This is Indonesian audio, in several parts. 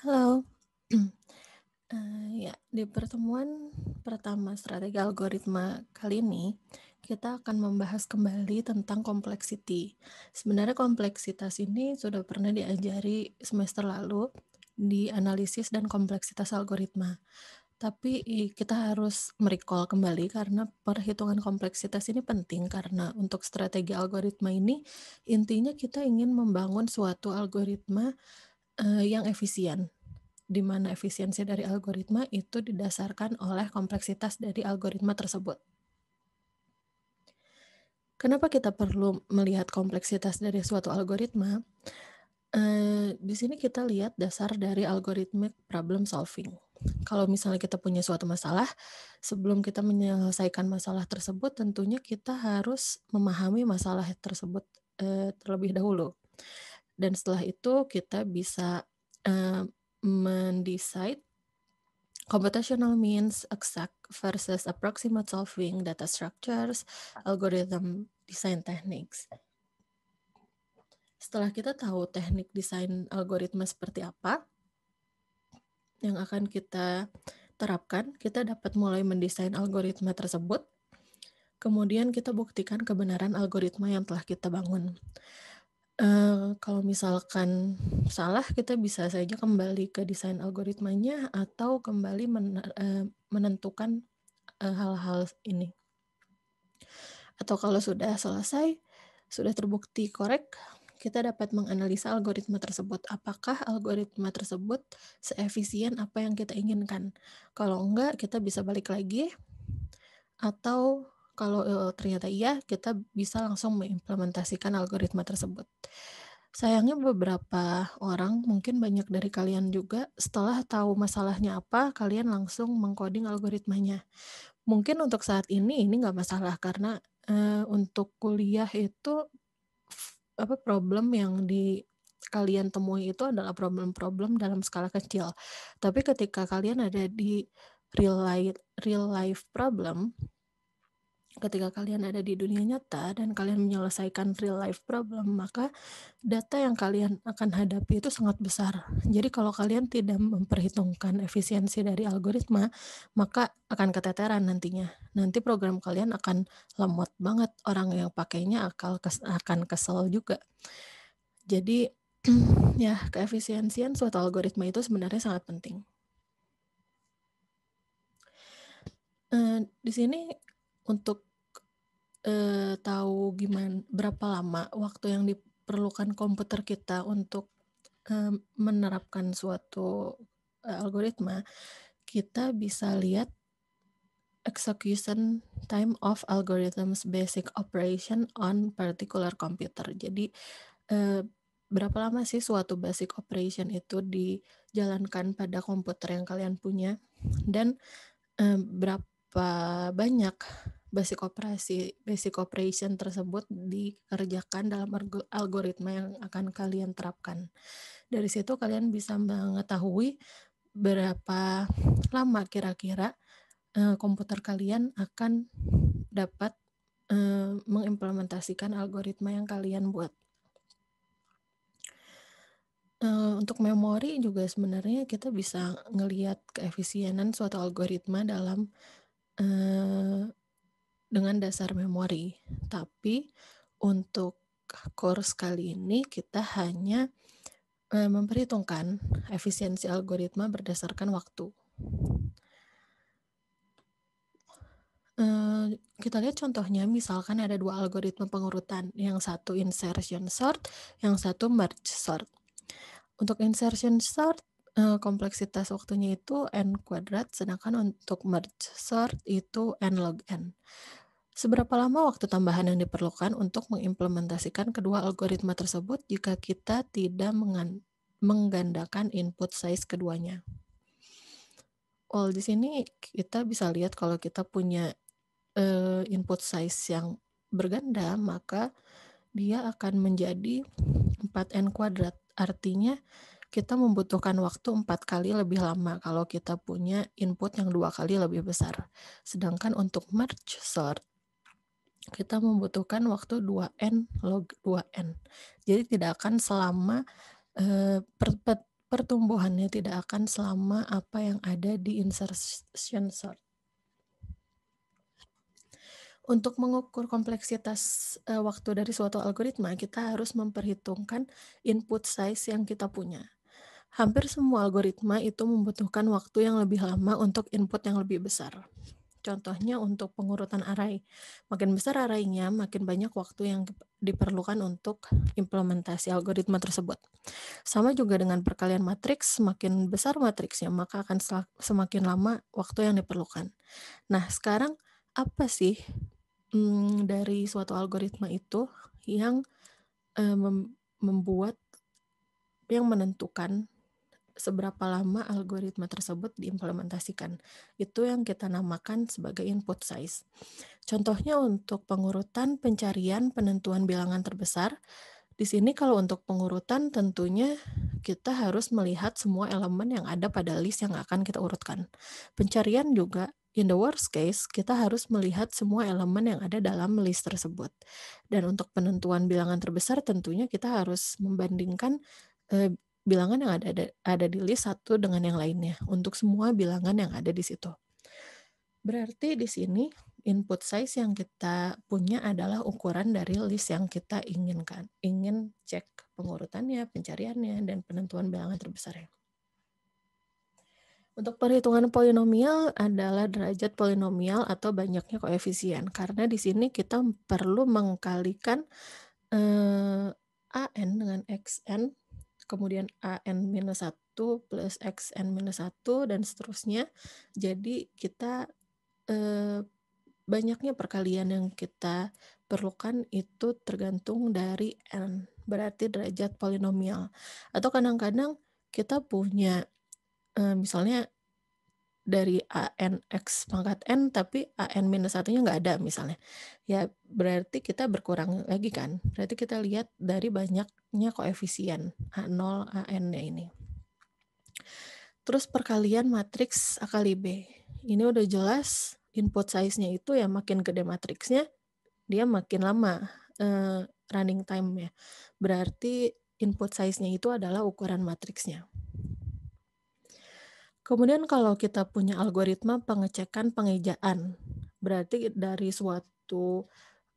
Halo. Uh, ya, di pertemuan pertama strategi algoritma kali ini, kita akan membahas kembali tentang kompleksiti. Sebenarnya kompleksitas ini sudah pernah diajari semester lalu di analisis dan kompleksitas algoritma. Tapi kita harus merecall kembali karena perhitungan kompleksitas ini penting karena untuk strategi algoritma ini intinya kita ingin membangun suatu algoritma uh, yang efisien di mana efisiensi dari algoritma itu didasarkan oleh kompleksitas dari algoritma tersebut. Kenapa kita perlu melihat kompleksitas dari suatu algoritma? Eh, di sini kita lihat dasar dari algoritmic problem solving. Kalau misalnya kita punya suatu masalah, sebelum kita menyelesaikan masalah tersebut, tentunya kita harus memahami masalah tersebut eh, terlebih dahulu dan setelah itu kita bisa uh, mendesain computational means exact versus approximate solving data structures, algorithm design techniques. Setelah kita tahu teknik desain algoritma seperti apa yang akan kita terapkan, kita dapat mulai mendesain algoritma tersebut. Kemudian kita buktikan kebenaran algoritma yang telah kita bangun. Eh, kalau misalkan salah, kita bisa saja kembali ke desain algoritmanya atau kembali men, uh, eh, menentukan eh, hal-hal uh, ini. Atau kalau sudah selesai, sudah terbukti korek, kita dapat menganalisa algoritma tersebut. Apakah algoritma tersebut seefisien apa yang kita inginkan? Kalau enggak, kita bisa balik lagi atau kalau ternyata iya, kita bisa langsung mengimplementasikan algoritma tersebut. Sayangnya beberapa orang, mungkin banyak dari kalian juga, setelah tahu masalahnya apa, kalian langsung mengkoding algoritmanya. Mungkin untuk saat ini ini nggak masalah karena uh, untuk kuliah itu apa problem yang di kalian temui itu adalah problem-problem dalam skala kecil. Tapi ketika kalian ada di real life, real life problem, ketika kalian ada di dunia nyata dan kalian menyelesaikan real life problem, maka data yang kalian akan hadapi itu sangat besar. Jadi kalau kalian tidak memperhitungkan efisiensi dari algoritma, maka akan keteteran nantinya. Nanti program kalian akan lemot banget. Orang yang pakainya akan kesel juga. Jadi ya, keefisiensian suatu algoritma itu sebenarnya sangat penting. Uh, di sini untuk uh, tahu gimana berapa lama waktu yang diperlukan komputer kita untuk uh, menerapkan suatu uh, algoritma, kita bisa lihat execution time of algorithms basic operation on particular computer. Jadi eh, berapa lama sih suatu basic operation itu dijalankan pada komputer yang kalian punya dan eh, berapa banyak basic operasi basic operation tersebut dikerjakan dalam algoritma yang akan kalian terapkan. Dari situ kalian bisa mengetahui berapa lama kira-kira eh, komputer kalian akan dapat eh, mengimplementasikan algoritma yang kalian buat. Eh, untuk memori juga sebenarnya kita bisa ngelihat keefisienan suatu algoritma dalam dengan dasar memori. Tapi untuk course kali ini kita hanya eh, memperhitungkan efisiensi algoritma berdasarkan waktu. Eh, kita lihat contohnya, misalkan ada dua algoritma pengurutan, yang satu insertion sort, yang satu merge sort. Untuk insertion sort, Eh, kompleksitas waktunya itu n kuadrat, sedangkan untuk merge sort itu n log n. Seberapa lama waktu tambahan yang diperlukan untuk mengimplementasikan kedua algoritma tersebut jika kita tidak menggandakan input size keduanya? Well, di sini kita bisa lihat kalau kita punya uh, input size yang berganda, maka dia akan menjadi 4n kuadrat. Artinya kita membutuhkan waktu empat kali lebih lama kalau kita punya input yang dua kali lebih besar. Sedangkan untuk merge sort, kita membutuhkan waktu 2N log 2N. Jadi tidak akan selama eh, pertumbuhannya tidak akan selama apa yang ada di insertion sort untuk mengukur kompleksitas eh, waktu dari suatu algoritma, kita harus memperhitungkan input size yang kita punya. Hampir semua algoritma itu membutuhkan waktu yang lebih lama untuk input yang lebih besar. Contohnya untuk pengurutan array. Makin besar arraynya, makin banyak waktu yang diperlukan untuk implementasi algoritma tersebut. Sama juga dengan perkalian matriks, semakin besar matriksnya, maka akan semakin lama waktu yang diperlukan. Nah, sekarang apa sih hmm, dari suatu algoritma itu yang eh, membuat yang menentukan seberapa lama algoritma tersebut diimplementasikan. Itu yang kita namakan sebagai input size. Contohnya untuk pengurutan pencarian penentuan bilangan terbesar, di sini kalau untuk pengurutan tentunya kita harus melihat semua elemen yang ada pada list yang akan kita urutkan. Pencarian juga in the worst case kita harus melihat semua elemen yang ada dalam list tersebut. Dan untuk penentuan bilangan terbesar tentunya kita harus membandingkan eh, bilangan yang ada, ada ada di list satu dengan yang lainnya untuk semua bilangan yang ada di situ. Berarti di sini input size yang kita punya adalah ukuran dari list yang kita inginkan. Ingin cek pengurutannya, pencariannya, dan penentuan bilangan terbesarnya. Untuk perhitungan polinomial adalah derajat polinomial atau banyaknya koefisien. Karena di sini kita perlu mengkalikan eh, AN dengan XN kemudian AN-1 plus XN-1, dan seterusnya. Jadi kita eh, banyaknya perkalian yang kita perlukan itu tergantung dari N, berarti derajat polinomial. Atau kadang-kadang kita punya eh, misalnya dari x pangkat N tapi AN minus satunya nggak ada misalnya. Ya berarti kita berkurang lagi kan. Berarti kita lihat dari banyaknya koefisien A0, AN-nya ini. Terus perkalian matriks A kali B. Ini udah jelas input size-nya itu ya makin gede matriksnya, dia makin lama eh, running time-nya. Berarti input size-nya itu adalah ukuran matriksnya. Kemudian kalau kita punya algoritma pengecekan pengejaan, berarti dari suatu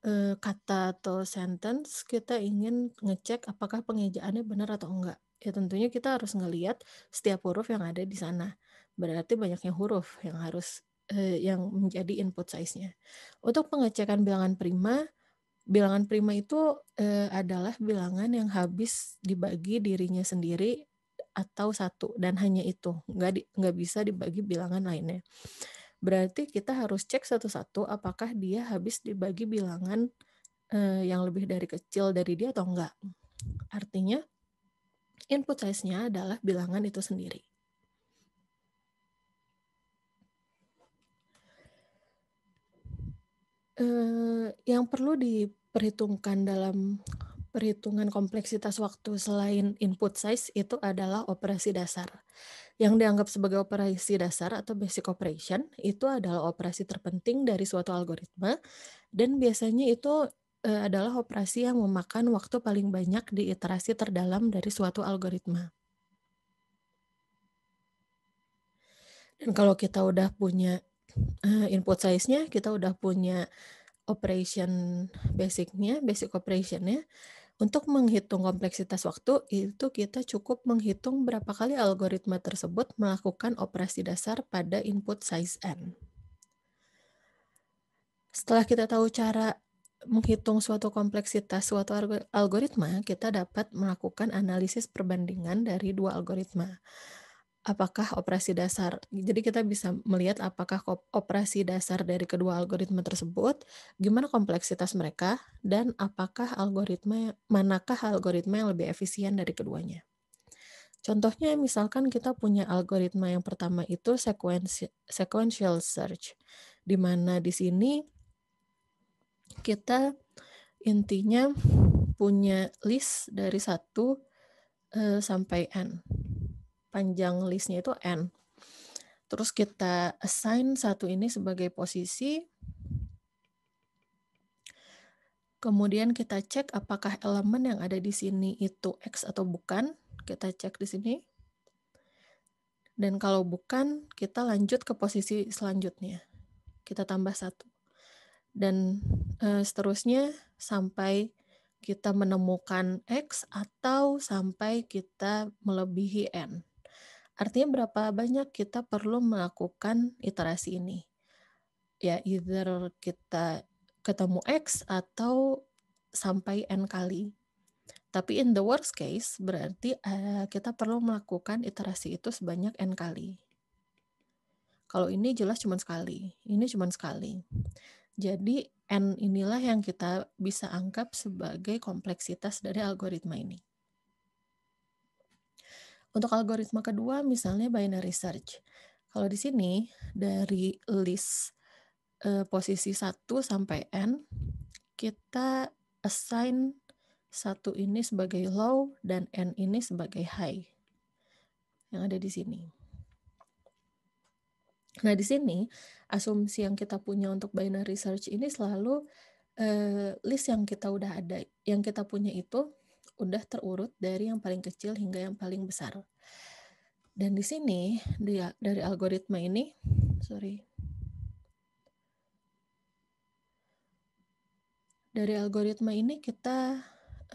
uh, kata atau sentence kita ingin ngecek apakah pengejaannya benar atau enggak. Ya tentunya kita harus ngelihat setiap huruf yang ada di sana. Berarti banyaknya huruf yang harus uh, yang menjadi input size-nya. Untuk pengecekan bilangan prima, bilangan prima itu uh, adalah bilangan yang habis dibagi dirinya sendiri atau satu dan hanya itu nggak di, nggak bisa dibagi bilangan lainnya berarti kita harus cek satu-satu apakah dia habis dibagi bilangan eh, yang lebih dari kecil dari dia atau enggak artinya input size-nya adalah bilangan itu sendiri eh, yang perlu diperhitungkan dalam perhitungan kompleksitas waktu selain input size itu adalah operasi dasar. Yang dianggap sebagai operasi dasar atau basic operation itu adalah operasi terpenting dari suatu algoritma dan biasanya itu e, adalah operasi yang memakan waktu paling banyak di iterasi terdalam dari suatu algoritma. Dan kalau kita udah punya e, input size-nya, kita udah punya operation basicnya, basic operation-nya untuk menghitung kompleksitas waktu, itu kita cukup menghitung berapa kali algoritma tersebut melakukan operasi dasar pada input size n. Setelah kita tahu cara menghitung suatu kompleksitas suatu algoritma, kita dapat melakukan analisis perbandingan dari dua algoritma apakah operasi dasar. Jadi kita bisa melihat apakah operasi dasar dari kedua algoritma tersebut, gimana kompleksitas mereka, dan apakah algoritma manakah algoritma yang lebih efisien dari keduanya. Contohnya misalkan kita punya algoritma yang pertama itu sequential search, di mana di sini kita intinya punya list dari 1 eh, sampai n panjang listnya itu N. Terus kita assign satu ini sebagai posisi. Kemudian kita cek apakah elemen yang ada di sini itu X atau bukan. Kita cek di sini. Dan kalau bukan, kita lanjut ke posisi selanjutnya. Kita tambah satu. Dan e, seterusnya sampai kita menemukan X atau sampai kita melebihi N. Artinya berapa banyak kita perlu melakukan iterasi ini? Ya, either kita ketemu X atau sampai N kali. Tapi in the worst case, berarti uh, kita perlu melakukan iterasi itu sebanyak N kali. Kalau ini jelas cuma sekali, ini cuma sekali. Jadi N inilah yang kita bisa anggap sebagai kompleksitas dari algoritma ini. Untuk algoritma kedua misalnya binary search. Kalau di sini dari list uh, posisi 1 sampai n kita assign satu ini sebagai low dan n ini sebagai high yang ada di sini. Nah di sini asumsi yang kita punya untuk binary search ini selalu uh, list yang kita udah ada, yang kita punya itu udah terurut dari yang paling kecil hingga yang paling besar. Dan di sini dia dari algoritma ini, sorry, dari algoritma ini kita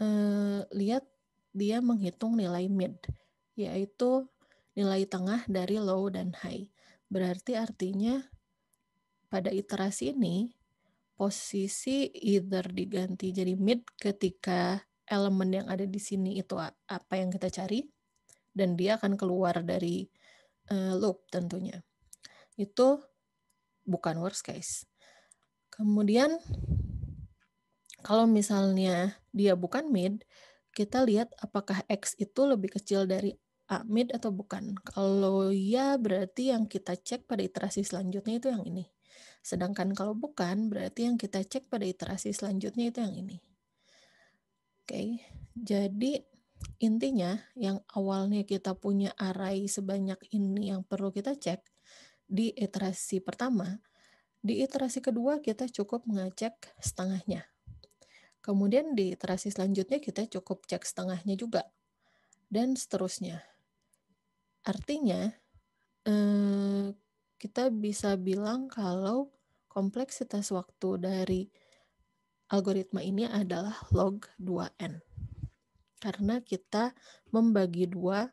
eh, lihat dia menghitung nilai mid, yaitu nilai tengah dari low dan high. Berarti artinya pada iterasi ini posisi either diganti jadi mid ketika elemen yang ada di sini itu apa yang kita cari dan dia akan keluar dari uh, loop tentunya. Itu bukan worst case. Kemudian kalau misalnya dia bukan mid, kita lihat apakah X itu lebih kecil dari A mid atau bukan. Kalau ya berarti yang kita cek pada iterasi selanjutnya itu yang ini. Sedangkan kalau bukan berarti yang kita cek pada iterasi selanjutnya itu yang ini okay. jadi intinya yang awalnya kita punya array sebanyak ini yang perlu kita cek di iterasi pertama, di iterasi kedua kita cukup mengecek setengahnya. Kemudian di iterasi selanjutnya kita cukup cek setengahnya juga. Dan seterusnya. Artinya, eh, kita bisa bilang kalau kompleksitas waktu dari algoritma ini adalah log 2n. Karena kita membagi dua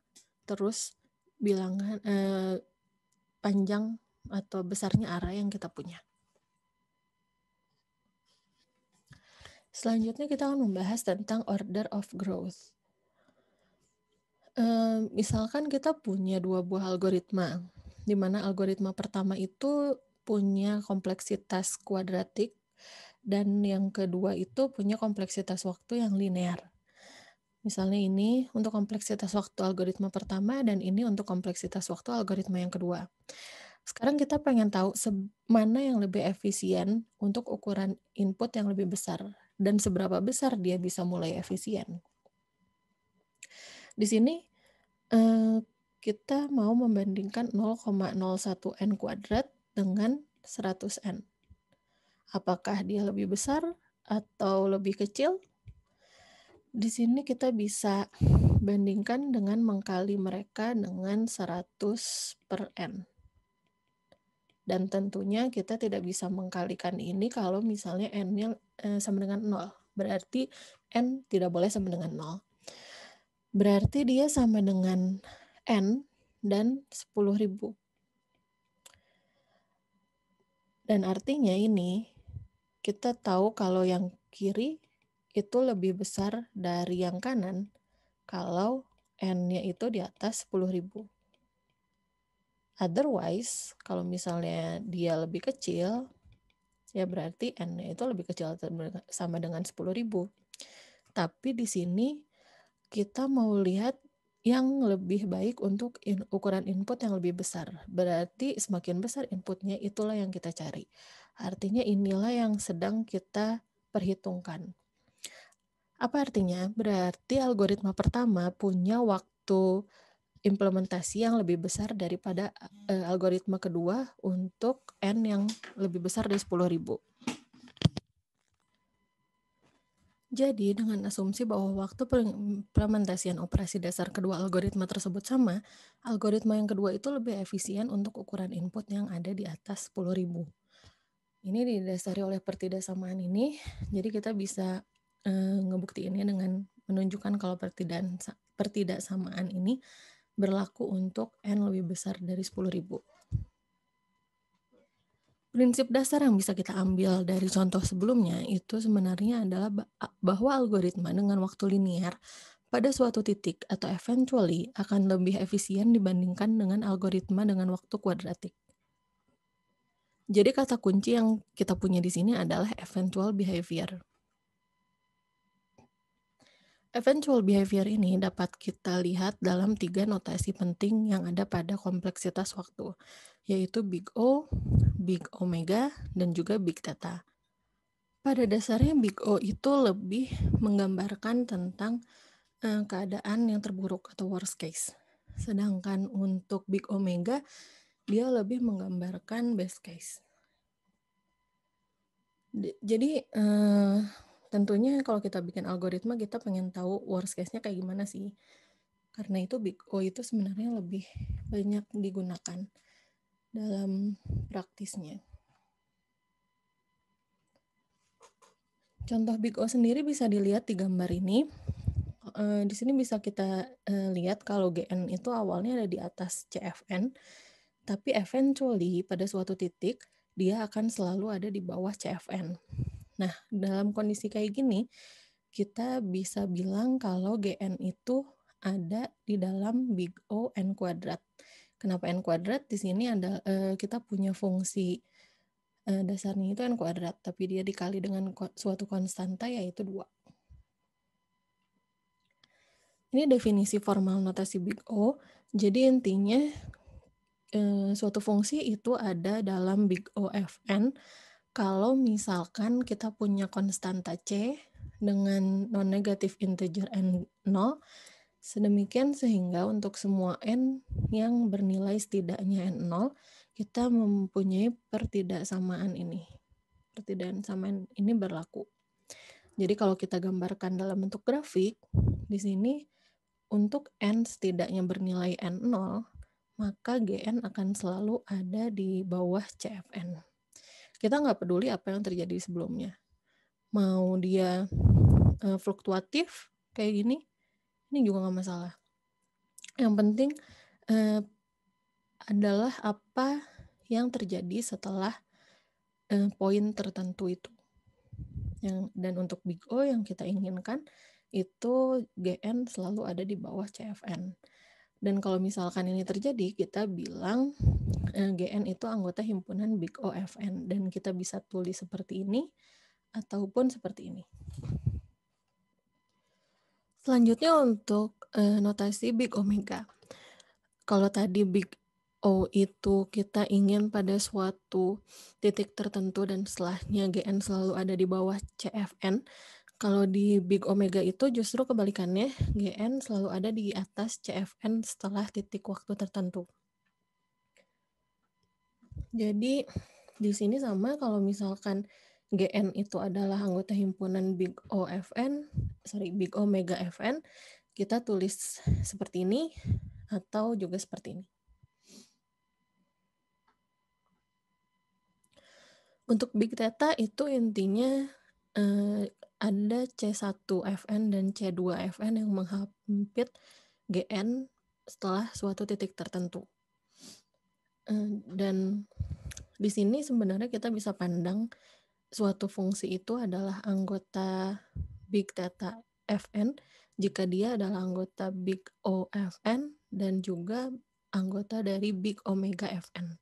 terus bilangan eh, panjang atau besarnya arah yang kita punya. Selanjutnya kita akan membahas tentang order of growth. Eh, misalkan kita punya dua buah algoritma, di mana algoritma pertama itu punya kompleksitas kuadratik, dan yang kedua itu punya kompleksitas waktu yang linear. Misalnya ini untuk kompleksitas waktu algoritma pertama dan ini untuk kompleksitas waktu algoritma yang kedua. Sekarang kita pengen tahu mana yang lebih efisien untuk ukuran input yang lebih besar dan seberapa besar dia bisa mulai efisien. Di sini eh, kita mau membandingkan 0,01n kuadrat dengan 100n apakah dia lebih besar atau lebih kecil. Di sini kita bisa bandingkan dengan mengkali mereka dengan 100 per N. Dan tentunya kita tidak bisa mengkalikan ini kalau misalnya N-nya eh, sama dengan 0. Berarti N tidak boleh sama dengan 0. Berarti dia sama dengan N dan 10.000. Dan artinya ini kita tahu kalau yang kiri itu lebih besar dari yang kanan kalau n-nya itu di atas 10.000. Otherwise, kalau misalnya dia lebih kecil, ya berarti n-nya itu lebih kecil sama dengan 10.000. Tapi di sini kita mau lihat yang lebih baik untuk ukuran input yang lebih besar. Berarti semakin besar inputnya itulah yang kita cari. Artinya inilah yang sedang kita perhitungkan. Apa artinya? Berarti algoritma pertama punya waktu implementasi yang lebih besar daripada uh, algoritma kedua untuk n yang lebih besar dari 10.000. Jadi dengan asumsi bahwa waktu implementasian operasi dasar kedua algoritma tersebut sama, algoritma yang kedua itu lebih efisien untuk ukuran input yang ada di atas 10.000 ini didasari oleh pertidaksamaan ini jadi kita bisa e, ngebuktiinnya dengan menunjukkan kalau pertidaksamaan ini berlaku untuk n lebih besar dari 10.000. Prinsip dasar yang bisa kita ambil dari contoh sebelumnya itu sebenarnya adalah bahwa algoritma dengan waktu linear pada suatu titik atau eventually akan lebih efisien dibandingkan dengan algoritma dengan waktu kuadratik. Jadi kata kunci yang kita punya di sini adalah eventual behavior. Eventual behavior ini dapat kita lihat dalam tiga notasi penting yang ada pada kompleksitas waktu, yaitu big O, big omega, dan juga big theta. Pada dasarnya big O itu lebih menggambarkan tentang eh, keadaan yang terburuk atau worst case. Sedangkan untuk big omega dia lebih menggambarkan best case. Jadi eh, tentunya kalau kita bikin algoritma kita pengen tahu worst case-nya kayak gimana sih. Karena itu big O oh, itu sebenarnya lebih banyak digunakan dalam praktisnya. Contoh big O sendiri bisa dilihat di gambar ini. Eh, di sini bisa kita eh, lihat kalau GN itu awalnya ada di atas CFN tapi eventually pada suatu titik dia akan selalu ada di bawah CFN. Nah, dalam kondisi kayak gini, kita bisa bilang kalau GN itu ada di dalam big O n kuadrat. Kenapa n kuadrat? Di sini ada eh, kita punya fungsi eh, dasarnya itu n kuadrat, tapi dia dikali dengan suatu konstanta yaitu dua. Ini definisi formal notasi big O. Jadi intinya Eh, suatu fungsi itu ada dalam big O f n. kalau misalkan kita punya konstanta C dengan non-negatif integer N0 sedemikian sehingga untuk semua N yang bernilai setidaknya N0 kita mempunyai pertidaksamaan ini. Pertidaksamaan ini berlaku. Jadi kalau kita gambarkan dalam bentuk grafik, di sini untuk N setidaknya bernilai N0, maka GN akan selalu ada di bawah CFN. Kita nggak peduli apa yang terjadi sebelumnya. Mau dia uh, fluktuatif kayak gini, ini juga nggak masalah. Yang penting uh, adalah apa yang terjadi setelah uh, poin tertentu itu. Yang, dan untuk Big O yang kita inginkan itu GN selalu ada di bawah CFN dan kalau misalkan ini terjadi, kita bilang eh, GN itu anggota himpunan Big O OFN dan kita bisa tulis seperti ini ataupun seperti ini. Selanjutnya untuk eh, notasi Big Omega. Kalau tadi Big O itu kita ingin pada suatu titik tertentu dan setelahnya GN selalu ada di bawah CFN. Kalau di Big Omega itu justru kebalikannya, GN selalu ada di atas CFN setelah titik waktu tertentu. Jadi di sini sama kalau misalkan GN itu adalah anggota himpunan Big O FN, sorry Big Omega FN, kita tulis seperti ini atau juga seperti ini. Untuk Big Theta itu intinya eh, ada C1FN dan C2FN yang menghampit GN setelah suatu titik tertentu. Eh, dan di sini sebenarnya kita bisa pandang suatu fungsi itu adalah anggota big data FN jika dia adalah anggota big O FN dan juga anggota dari big omega FN.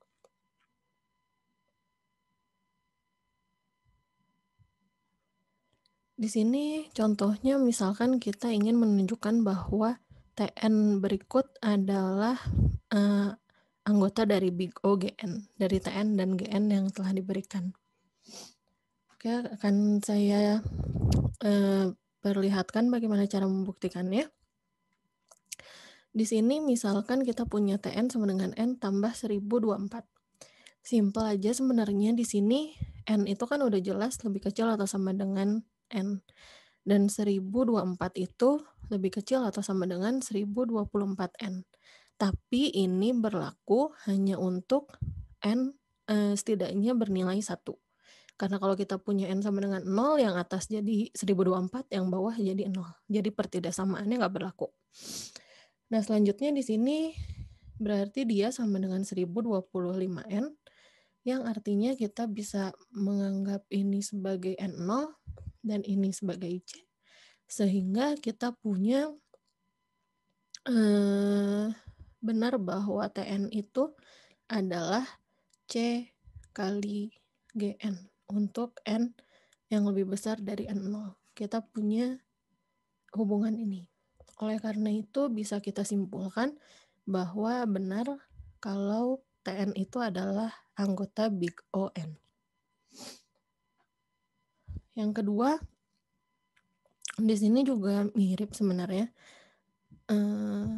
Di sini contohnya misalkan kita ingin menunjukkan bahwa TN berikut adalah uh, anggota dari Big O GN, dari TN dan GN yang telah diberikan. Oke, akan saya uh, perlihatkan bagaimana cara membuktikannya. Di sini misalkan kita punya TN sama dengan N tambah 1024. Simple aja sebenarnya di sini N itu kan udah jelas lebih kecil atau sama dengan N. Dan 1024 itu lebih kecil atau sama dengan 1024N. Tapi ini berlaku hanya untuk N eh, setidaknya bernilai 1. Karena kalau kita punya N sama dengan 0, yang atas jadi 1024, yang bawah jadi 0. Jadi pertidaksamaannya nggak berlaku. Nah, selanjutnya di sini berarti dia sama dengan 1025N, yang artinya kita bisa menganggap ini sebagai N0 dan ini sebagai C sehingga kita punya eh, benar bahwa TN itu adalah C kali GN untuk N yang lebih besar dari N0. Kita punya hubungan ini. Oleh karena itu bisa kita simpulkan bahwa benar kalau TN itu adalah anggota Big O N. Yang kedua, di sini juga mirip sebenarnya. Uh, eh,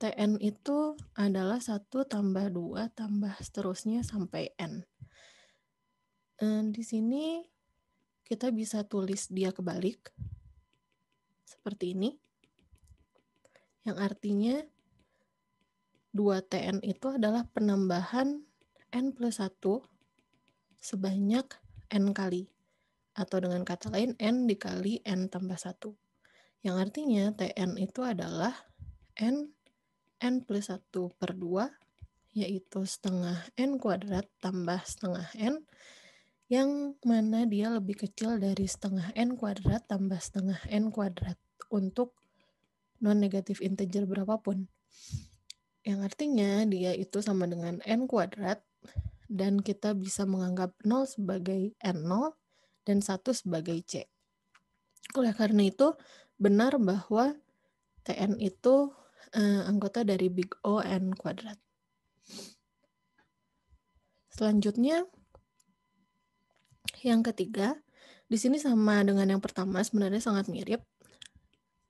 TN itu adalah satu tambah dua tambah seterusnya sampai N. Uh, di sini kita bisa tulis dia kebalik. Seperti ini. Yang artinya 2TN itu adalah penambahan N plus 1 sebanyak N kali atau dengan kata lain n dikali n tambah 1. Yang artinya Tn itu adalah n n plus 1 per 2 yaitu setengah n kuadrat tambah setengah n yang mana dia lebih kecil dari setengah n kuadrat tambah setengah n kuadrat untuk non-negatif integer berapapun. Yang artinya dia itu sama dengan n kuadrat dan kita bisa menganggap 0 sebagai n0 dan satu sebagai C. Oleh karena itu, benar bahwa TN itu eh, anggota dari Big O N kuadrat. Selanjutnya, yang ketiga, di sini sama dengan yang pertama, sebenarnya sangat mirip.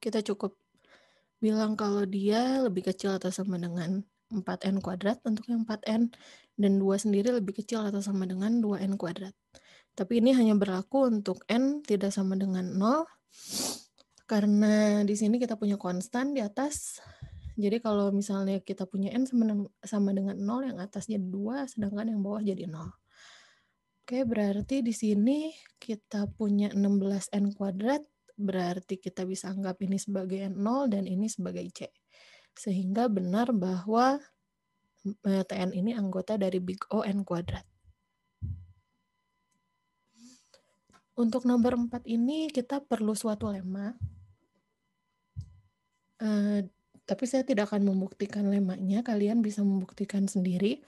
Kita cukup bilang kalau dia lebih kecil atau sama dengan 4n kuadrat untuk yang 4n, dan 2 sendiri lebih kecil atau sama dengan 2n kuadrat. Tapi ini hanya berlaku untuk n tidak sama dengan 0 karena di sini kita punya konstan di atas. Jadi kalau misalnya kita punya n sama dengan 0 yang atasnya 2 sedangkan yang bawah jadi 0. Oke, berarti di sini kita punya 16n kuadrat, berarti kita bisa anggap ini sebagai n0 dan ini sebagai c. Sehingga benar bahwa eh, TN ini anggota dari big O n kuadrat. Untuk nomor 4 ini kita perlu suatu lema. Uh, tapi saya tidak akan membuktikan lemanya, kalian bisa membuktikan sendiri.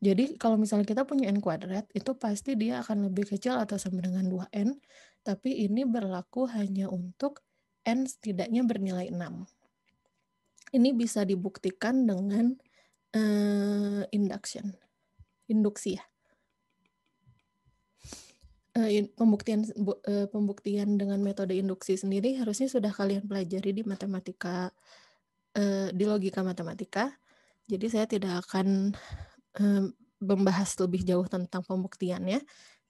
Jadi kalau misalnya kita punya n kuadrat, itu pasti dia akan lebih kecil atau sama dengan 2n, tapi ini berlaku hanya untuk n setidaknya bernilai 6. Ini bisa dibuktikan dengan uh, induction, induksi ya. Eh, pembuktian eh, pembuktian dengan metode induksi sendiri harusnya sudah kalian pelajari di matematika eh, di logika matematika. Jadi saya tidak akan membahas lebih jauh tentang pembuktiannya,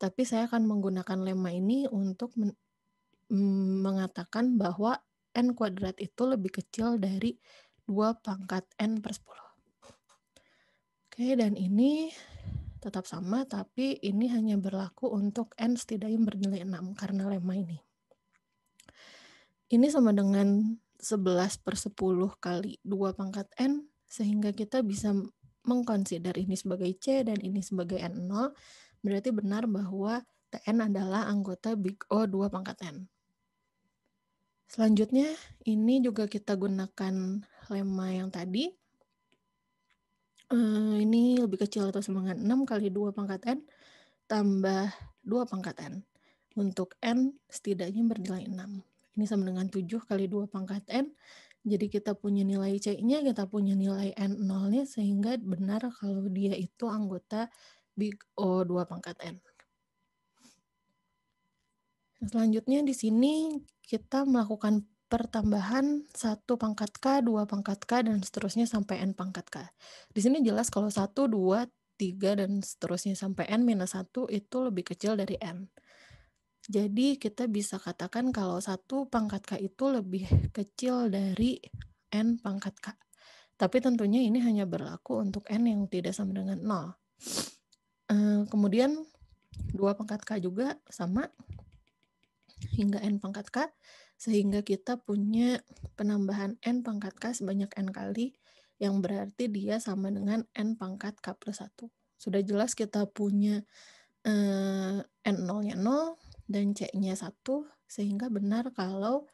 tapi saya akan menggunakan lema ini untuk mm, mengatakan bahwa n kuadrat itu lebih kecil dari 2 pangkat n per 10. Oke, dan ini tetap sama, tapi ini hanya berlaku untuk n setidaknya bernilai 6 karena lema ini. Ini sama dengan 11 per 10 kali 2 pangkat n, sehingga kita bisa mengkonsider ini sebagai C dan ini sebagai N0, berarti benar bahwa TN adalah anggota Big O 2 pangkat N. Selanjutnya, ini juga kita gunakan lema yang tadi, Uh, ini lebih kecil atau sama dengan 6 kali 2 pangkat N tambah 2 pangkat N. Untuk N setidaknya bernilai 6. Ini sama dengan 7 kali 2 pangkat N. Jadi kita punya nilai C-nya, kita punya nilai N0-nya, sehingga benar kalau dia itu anggota big O 2 pangkat N. Selanjutnya di sini kita melakukan pertambahan satu pangkat K, dua pangkat K, dan seterusnya sampai N pangkat K. Di sini jelas kalau 1, 2, 3, dan seterusnya sampai N minus 1 itu lebih kecil dari N. Jadi kita bisa katakan kalau satu pangkat K itu lebih kecil dari N pangkat K. Tapi tentunya ini hanya berlaku untuk N yang tidak sama dengan 0. Eh, kemudian 2 pangkat K juga sama hingga N pangkat K sehingga kita punya penambahan n pangkat k sebanyak n kali yang berarti dia sama dengan n pangkat k plus 1. Sudah jelas kita punya eh, n nolnya nol dan c-nya 1 sehingga benar kalau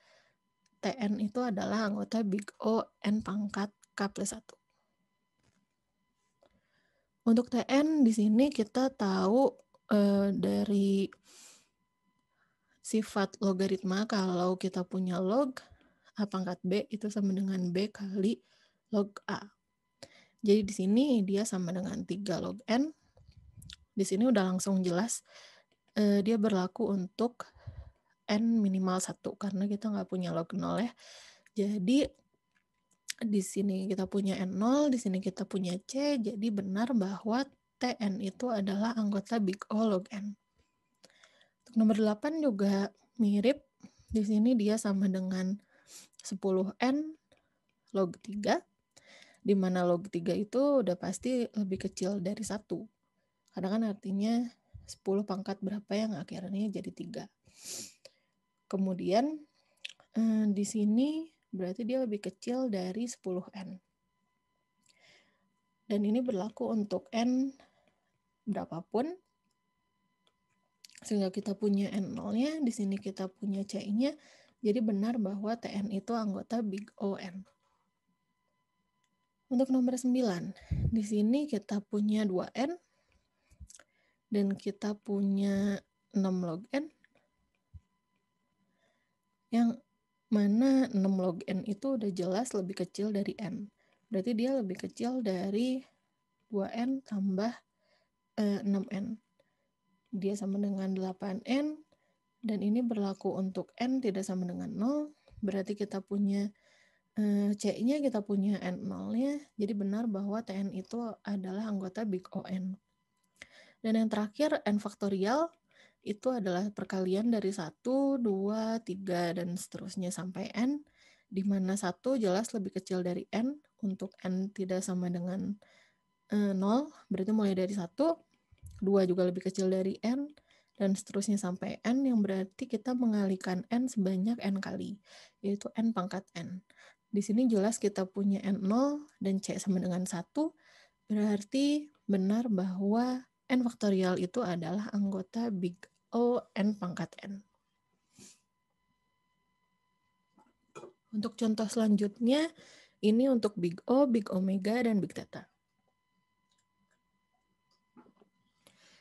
tn itu adalah anggota big O n pangkat k plus 1. Untuk tn di sini kita tahu eh, dari sifat logaritma kalau kita punya log A pangkat B itu sama dengan B kali log A. Jadi di sini dia sama dengan 3 log N. Di sini udah langsung jelas eh, dia berlaku untuk N minimal 1 karena kita nggak punya log 0 ya. Jadi di sini kita punya N0, di sini kita punya C, jadi benar bahwa TN itu adalah anggota big O log N. Untuk nomor 8 juga mirip. Di sini dia sama dengan 10N log 3, di mana log 3 itu udah pasti lebih kecil dari 1. Karena kan artinya 10 pangkat berapa yang akhirnya jadi 3. Kemudian eh, di sini berarti dia lebih kecil dari 10N. Dan ini berlaku untuk N berapapun sehingga kita punya N0-nya, di sini kita punya c nya jadi benar bahwa TN itu anggota Big O n Untuk nomor 9, di sini kita punya 2N, dan kita punya 6 log N, yang mana 6 log N itu udah jelas lebih kecil dari N. Berarti dia lebih kecil dari 2N tambah 6N. Eh, dia sama dengan 8N, dan ini berlaku untuk N tidak sama dengan 0, berarti kita punya eh, C-nya kita punya N0-nya, jadi benar bahwa TN itu adalah anggota big O n Dan yang terakhir, N faktorial, itu adalah perkalian dari 1, 2, 3, dan seterusnya sampai N, di mana 1 jelas lebih kecil dari N, untuk N tidak sama dengan 0, eh, berarti mulai dari 1, 2 juga lebih kecil dari n, dan seterusnya sampai n yang berarti kita mengalihkan n sebanyak n kali, yaitu n pangkat n. Di sini jelas kita punya n0 dan c sama dengan 1, berarti benar bahwa n faktorial itu adalah anggota big O n pangkat n. Untuk contoh selanjutnya, ini untuk big O, big omega, dan big theta.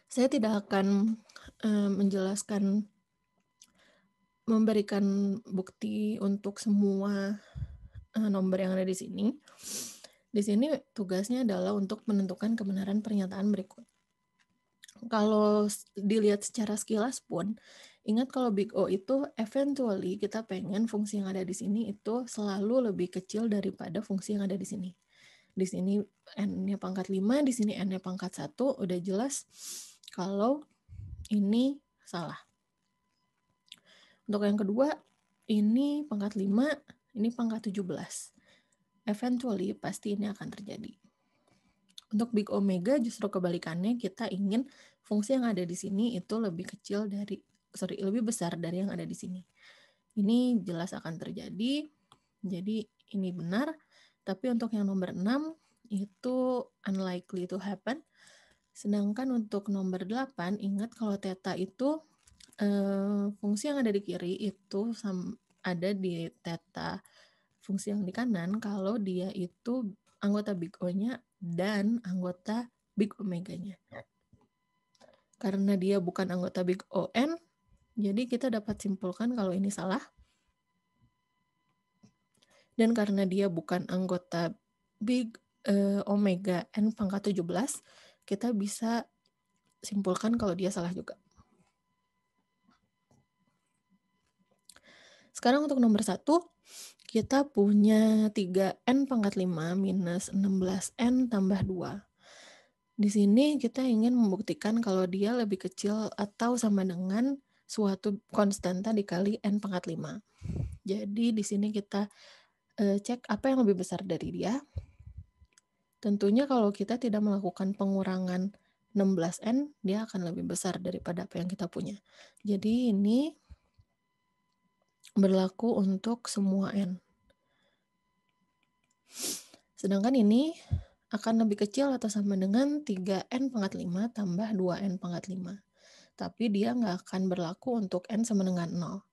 saya tidak akan uh, menjelaskan memberikan bukti untuk semua uh, nomor yang ada di sini. Di sini tugasnya adalah untuk menentukan kebenaran pernyataan berikut. Kalau dilihat secara sekilas pun, ingat kalau big O itu eventually kita pengen fungsi yang ada di sini itu selalu lebih kecil daripada fungsi yang ada di sini. Di sini n-nya pangkat 5, di sini n-nya pangkat 1, udah jelas kalau ini salah. Untuk yang kedua, ini pangkat 5, ini pangkat 17. Eventually, pasti ini akan terjadi. Untuk big omega justru kebalikannya kita ingin fungsi yang ada di sini itu lebih kecil dari sorry lebih besar dari yang ada di sini. Ini jelas akan terjadi. Jadi ini benar. Tapi untuk yang nomor 6 itu unlikely to happen Sedangkan untuk nomor 8, ingat kalau teta itu eh, fungsi yang ada di kiri itu ada di teta fungsi yang di kanan kalau dia itu anggota big O-nya dan anggota big omega-nya. Karena dia bukan anggota big O n, jadi kita dapat simpulkan kalau ini salah. Dan karena dia bukan anggota big eh, omega n pangkat 17, kita bisa simpulkan kalau dia salah juga. Sekarang untuk nomor satu, kita punya 3N pangkat 5 minus 16N tambah 2. Di sini kita ingin membuktikan kalau dia lebih kecil atau sama dengan suatu konstanta dikali N pangkat 5. Jadi di sini kita eh, cek apa yang lebih besar dari dia, Tentunya kalau kita tidak melakukan pengurangan 16N, dia akan lebih besar daripada apa yang kita punya. Jadi ini berlaku untuk semua N. Sedangkan ini akan lebih kecil atau sama dengan 3N pangkat 5 tambah 2N pangkat 5. Tapi dia nggak akan berlaku untuk N sama dengan 0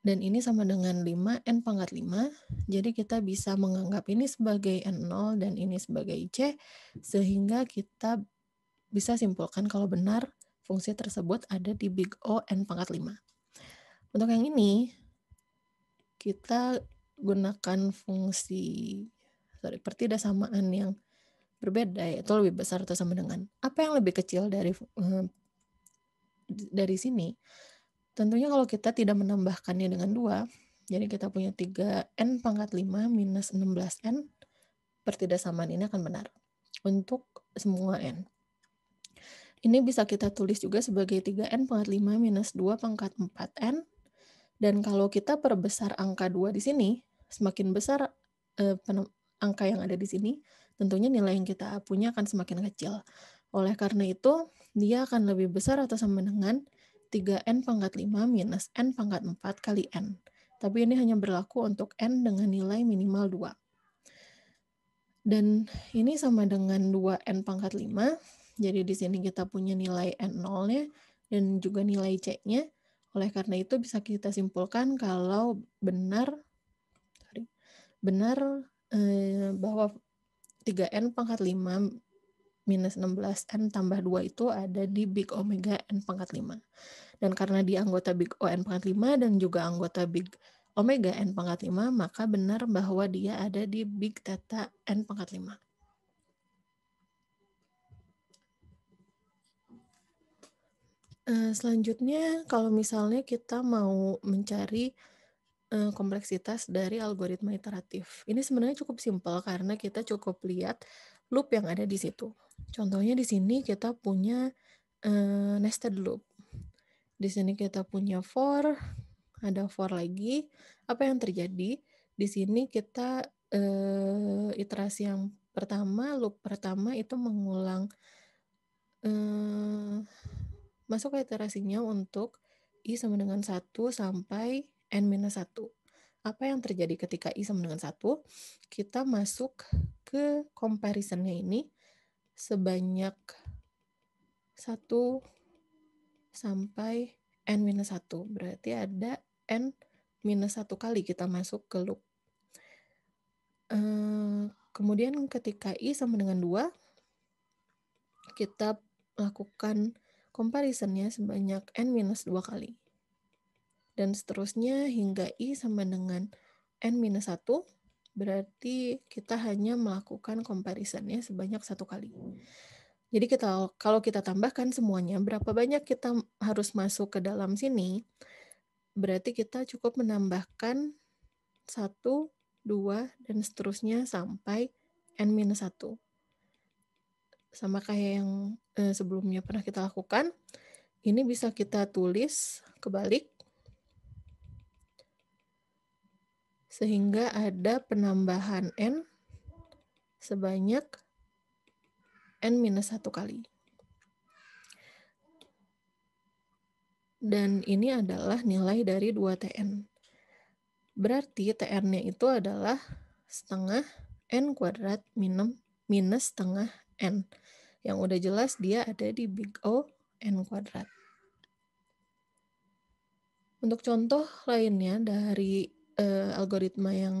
dan ini sama dengan 5 n pangkat 5 jadi kita bisa menganggap ini sebagai n0 dan ini sebagai c sehingga kita bisa simpulkan kalau benar fungsi tersebut ada di big O n pangkat 5 untuk yang ini kita gunakan fungsi sorry pertida yang berbeda yaitu lebih besar atau sama dengan apa yang lebih kecil dari eh, dari sini Tentunya kalau kita tidak menambahkannya dengan 2, jadi kita punya 3N pangkat 5 minus 16N, pertidaksamaan ini akan benar untuk semua N. Ini bisa kita tulis juga sebagai 3N pangkat 5 minus 2 pangkat 4N. Dan kalau kita perbesar angka 2 di sini, semakin besar eh, angka yang ada di sini, tentunya nilai yang kita punya akan semakin kecil. Oleh karena itu, dia akan lebih besar atau sama dengan 3n pangkat 5 minus n pangkat 4 kali n. Tapi ini hanya berlaku untuk n dengan nilai minimal 2. Dan ini sama dengan 2n pangkat 5. Jadi di sini kita punya nilai n0-nya dan juga nilai c-nya. Oleh karena itu bisa kita simpulkan kalau benar sorry, benar eh, bahwa 3n pangkat 5 minus 16N tambah 2 itu ada di big omega N pangkat 5. Dan karena di anggota big O N pangkat 5 dan juga anggota big omega N pangkat 5, maka benar bahwa dia ada di big theta N pangkat 5. Eh, selanjutnya, kalau misalnya kita mau mencari eh, kompleksitas dari algoritma iteratif. Ini sebenarnya cukup simpel karena kita cukup lihat loop yang ada di situ. Contohnya di sini kita punya uh, nested loop. Di sini kita punya for, ada for lagi. Apa yang terjadi? Di sini kita uh, iterasi yang pertama, loop pertama itu mengulang uh, masuk ke iterasinya untuk i sama dengan 1 sampai n minus 1. Apa yang terjadi ketika i sama dengan 1? Kita masuk ke comparison-nya ini sebanyak 1 sampai N-1. Berarti ada N-1 kali kita masuk ke loop. Eh, kemudian ketika I sama dengan 2, kita lakukan comparisonnya sebanyak N-2 kali. Dan seterusnya hingga I sama dengan N-1 berarti kita hanya melakukan comparisonnya sebanyak satu kali. Jadi kita kalau kita tambahkan semuanya, berapa banyak kita harus masuk ke dalam sini, berarti kita cukup menambahkan satu, dua dan seterusnya sampai N-1. Sama kayak yang eh, sebelumnya pernah kita lakukan, ini bisa kita tulis kebalik Sehingga ada penambahan N sebanyak N minus satu kali. Dan ini adalah nilai dari 2TN. Berarti tn nya itu adalah setengah N kuadrat minus, minus setengah N. Yang udah jelas dia ada di big O N kuadrat. Untuk contoh lainnya dari uh, algoritma yang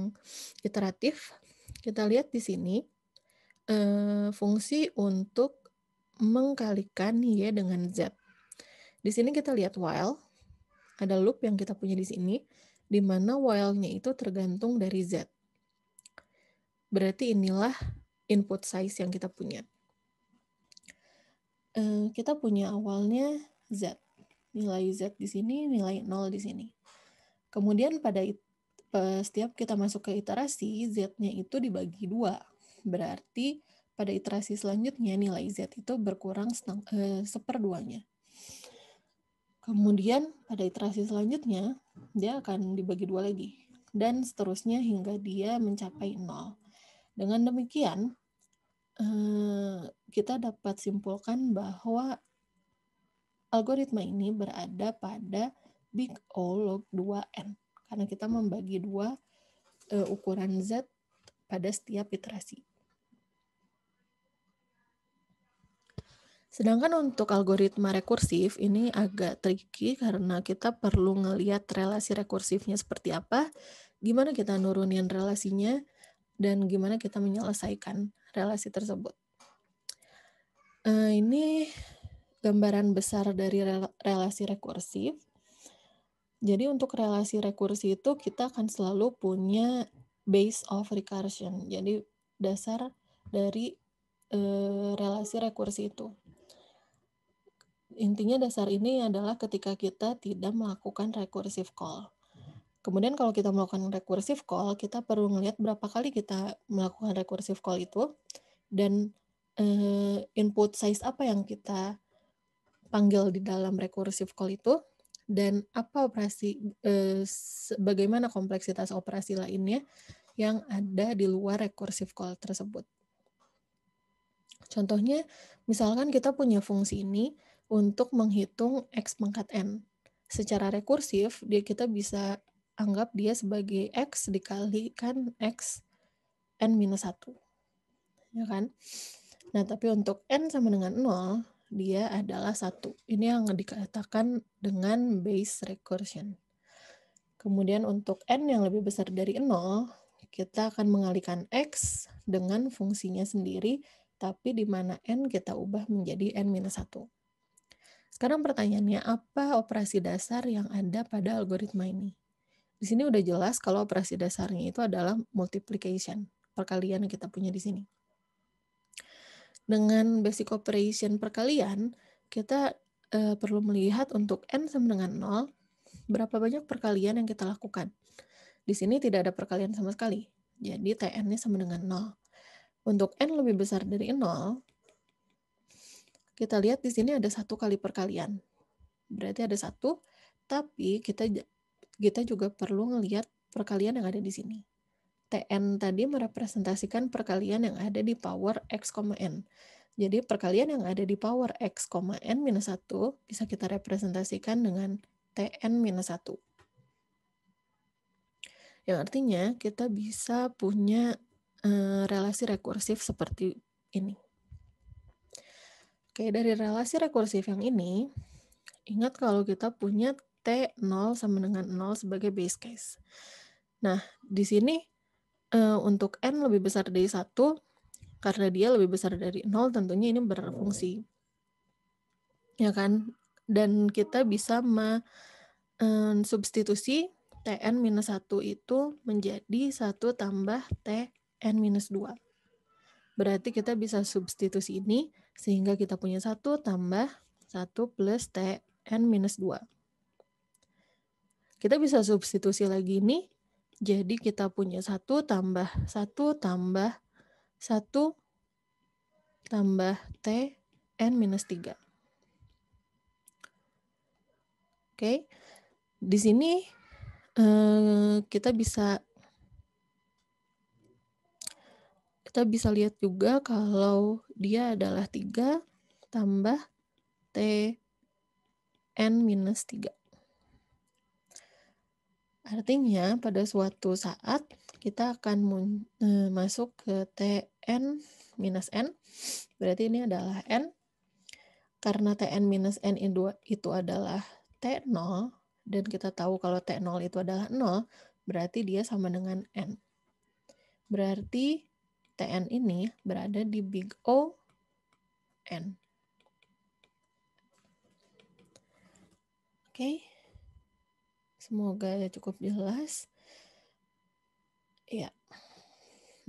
iteratif, kita lihat di sini uh, fungsi untuk mengkalikan y dengan z. Di sini kita lihat while, ada loop yang kita punya di sini, di mana while-nya itu tergantung dari z. Berarti inilah input size yang kita punya. Eh, kita punya awalnya z, nilai z di sini, nilai 0 di sini. Kemudian pada setiap kita masuk ke iterasi, Z-nya itu dibagi dua. Berarti pada iterasi selanjutnya nilai Z itu berkurang setang, eh, seperduanya. Kemudian pada iterasi selanjutnya, dia akan dibagi dua lagi. Dan seterusnya hingga dia mencapai nol. Dengan demikian, eh, kita dapat simpulkan bahwa algoritma ini berada pada big O log 2N karena kita membagi dua uh, ukuran Z pada setiap iterasi. Sedangkan untuk algoritma rekursif ini agak tricky karena kita perlu ngelihat relasi rekursifnya seperti apa, gimana kita nurunin relasinya, dan gimana kita menyelesaikan relasi tersebut. Uh, ini gambaran besar dari relasi rekursif. Jadi untuk relasi rekursi itu kita akan selalu punya base of recursion. Jadi dasar dari e, relasi rekursi itu. Intinya dasar ini adalah ketika kita tidak melakukan recursive call. Kemudian kalau kita melakukan recursive call, kita perlu melihat berapa kali kita melakukan recursive call itu dan uh, input size apa yang kita panggil di dalam recursive call itu dan apa operasi eh, bagaimana kompleksitas operasi lainnya yang ada di luar recursive call tersebut. Contohnya, misalkan kita punya fungsi ini untuk menghitung x pangkat n. Secara rekursif, dia kita bisa anggap dia sebagai x dikalikan x n minus satu, Ya kan? Nah, tapi untuk n sama dengan nol dia adalah satu. Ini yang dikatakan dengan base recursion. Kemudian untuk n yang lebih besar dari 0, kita akan mengalihkan x dengan fungsinya sendiri, tapi di mana n kita ubah menjadi n-1. Sekarang pertanyaannya, apa operasi dasar yang ada pada algoritma ini? Di sini udah jelas kalau operasi dasarnya itu adalah multiplication, perkalian yang kita punya di sini dengan basic operation perkalian, kita uh, perlu melihat untuk n sama dengan 0, berapa banyak perkalian yang kita lakukan. Di sini tidak ada perkalian sama sekali, jadi tn-nya sama dengan 0. Untuk n lebih besar dari 0, kita lihat di sini ada satu kali perkalian. Berarti ada satu, tapi kita kita juga perlu ngelihat perkalian yang ada di sini. TN tadi merepresentasikan perkalian yang ada di power X, N. Jadi perkalian yang ada di power X, N minus 1 bisa kita representasikan dengan TN minus 1. Yang artinya kita bisa punya eh, relasi rekursif seperti ini. Oke, dari relasi rekursif yang ini, ingat kalau kita punya T0 sama dengan 0 sebagai base case. Nah, di sini uh, untuk n lebih besar dari satu karena dia lebih besar dari nol tentunya ini berfungsi ya kan dan kita bisa mensubstitusi eh, tn minus satu itu menjadi satu tambah tn minus dua berarti kita bisa substitusi ini sehingga kita punya satu tambah satu plus tn minus dua kita bisa substitusi lagi ini jadi kita punya satu tambah satu tambah satu tambah T N minus 3. Oke, di sini eh, kita bisa kita bisa lihat juga kalau dia adalah 3 tambah T N minus 3. Artinya pada suatu saat kita akan e, masuk ke Tn minus N. Berarti ini adalah N. Karena Tn minus N itu adalah T0, dan kita tahu kalau T0 itu adalah 0, berarti dia sama dengan N. Berarti Tn ini berada di big O N. Oke, okay. Semoga cukup jelas. Ya.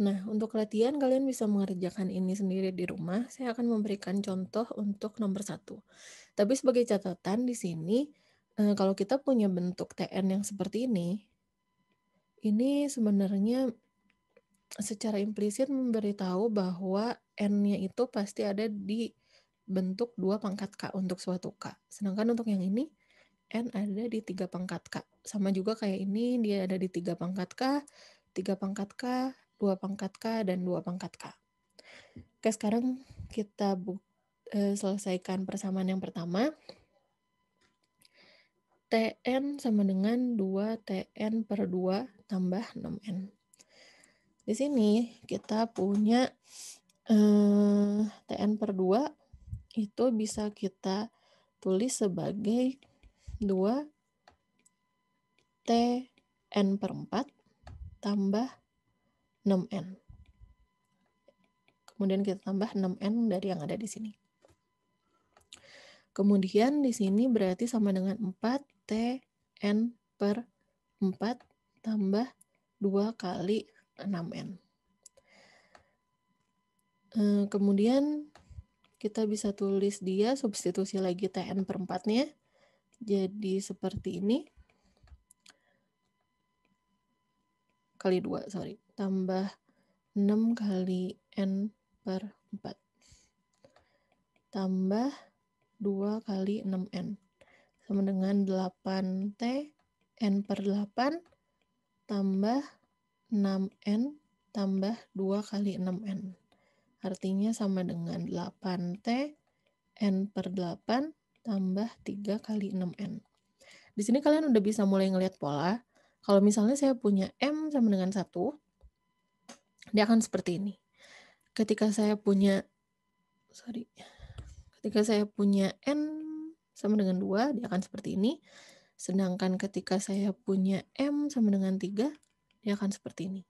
Nah, untuk latihan kalian bisa mengerjakan ini sendiri di rumah. Saya akan memberikan contoh untuk nomor satu. Tapi sebagai catatan di sini, eh, kalau kita punya bentuk TN yang seperti ini, ini sebenarnya secara implisit memberitahu bahwa N-nya itu pasti ada di bentuk dua pangkat K untuk suatu K. Sedangkan untuk yang ini, N ada di tiga pangkat K. Sama juga kayak ini, dia ada di tiga pangkat K, tiga pangkat K, dua pangkat K, dan dua pangkat K. Oke, sekarang kita buk, eh, selesaikan persamaan yang pertama. TN sama dengan 2 TN per 2 tambah 6N. Di sini kita punya eh, TN per 2 itu bisa kita tulis sebagai 2 Tn per 4 tambah 6N. Kemudian kita tambah 6N dari yang ada di sini. Kemudian di sini berarti sama dengan 4 Tn per 4 tambah 2 kali 6N. Eh, kemudian kita bisa tulis dia substitusi lagi Tn per 4-nya jadi seperti ini. Kali 2, sorry. Tambah 6 kali N per 4. Tambah 2 kali 6N. Sama dengan 8T N per 8 tambah 6N tambah 2 kali 6N. Artinya sama dengan 8T N per 8 tambah 3 kali 6N. Di sini kalian udah bisa mulai ngelihat pola. Kalau misalnya saya punya M sama dengan 1, dia akan seperti ini. Ketika saya punya, sorry, ketika saya punya N sama dengan 2, dia akan seperti ini. Sedangkan ketika saya punya M sama dengan 3, dia akan seperti ini.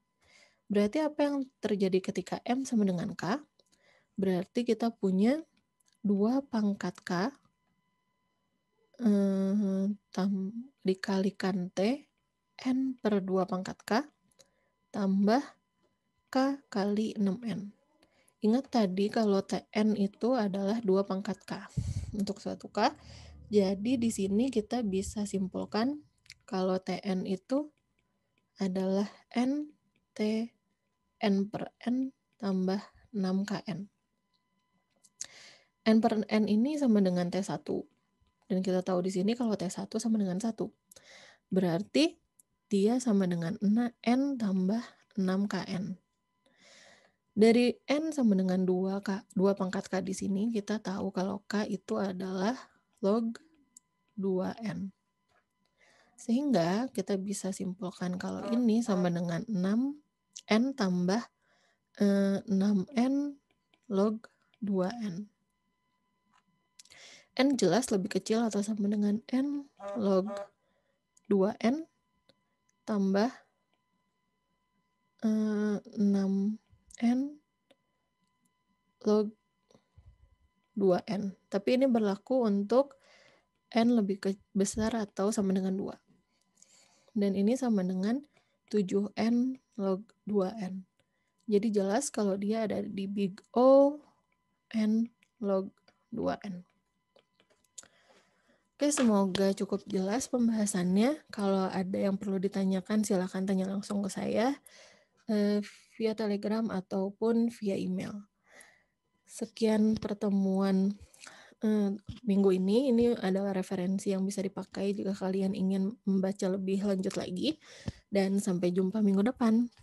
Berarti apa yang terjadi ketika M sama dengan K? Berarti kita punya 2 pangkat K eh, tam, dikalikan T N per 2 pangkat K tambah K kali 6N. Ingat tadi kalau TN itu adalah 2 pangkat K untuk suatu K. Jadi di sini kita bisa simpulkan kalau TN itu adalah N T N per N tambah 6KN. N per N ini sama dengan T1. Dan kita tahu di sini kalau T1 sama dengan 1. Berarti dia sama dengan N tambah 6KN. Dari N sama dengan 2K, 2 pangkat K di sini, kita tahu kalau K itu adalah log 2N. Sehingga kita bisa simpulkan kalau oh, ini oh. sama dengan 6N tambah eh, 6N log 2N. N jelas lebih kecil atau sama dengan N log 2N tambah uh, eh, 6N log 2N. Tapi ini berlaku untuk N lebih besar atau sama dengan 2. Dan ini sama dengan 7N log 2N. Jadi jelas kalau dia ada di big O N log 2N. Oke, semoga cukup jelas pembahasannya. Kalau ada yang perlu ditanyakan, silakan tanya langsung ke saya eh, via Telegram ataupun via email. Sekian pertemuan eh, minggu ini. Ini adalah referensi yang bisa dipakai jika kalian ingin membaca lebih lanjut lagi. Dan sampai jumpa minggu depan.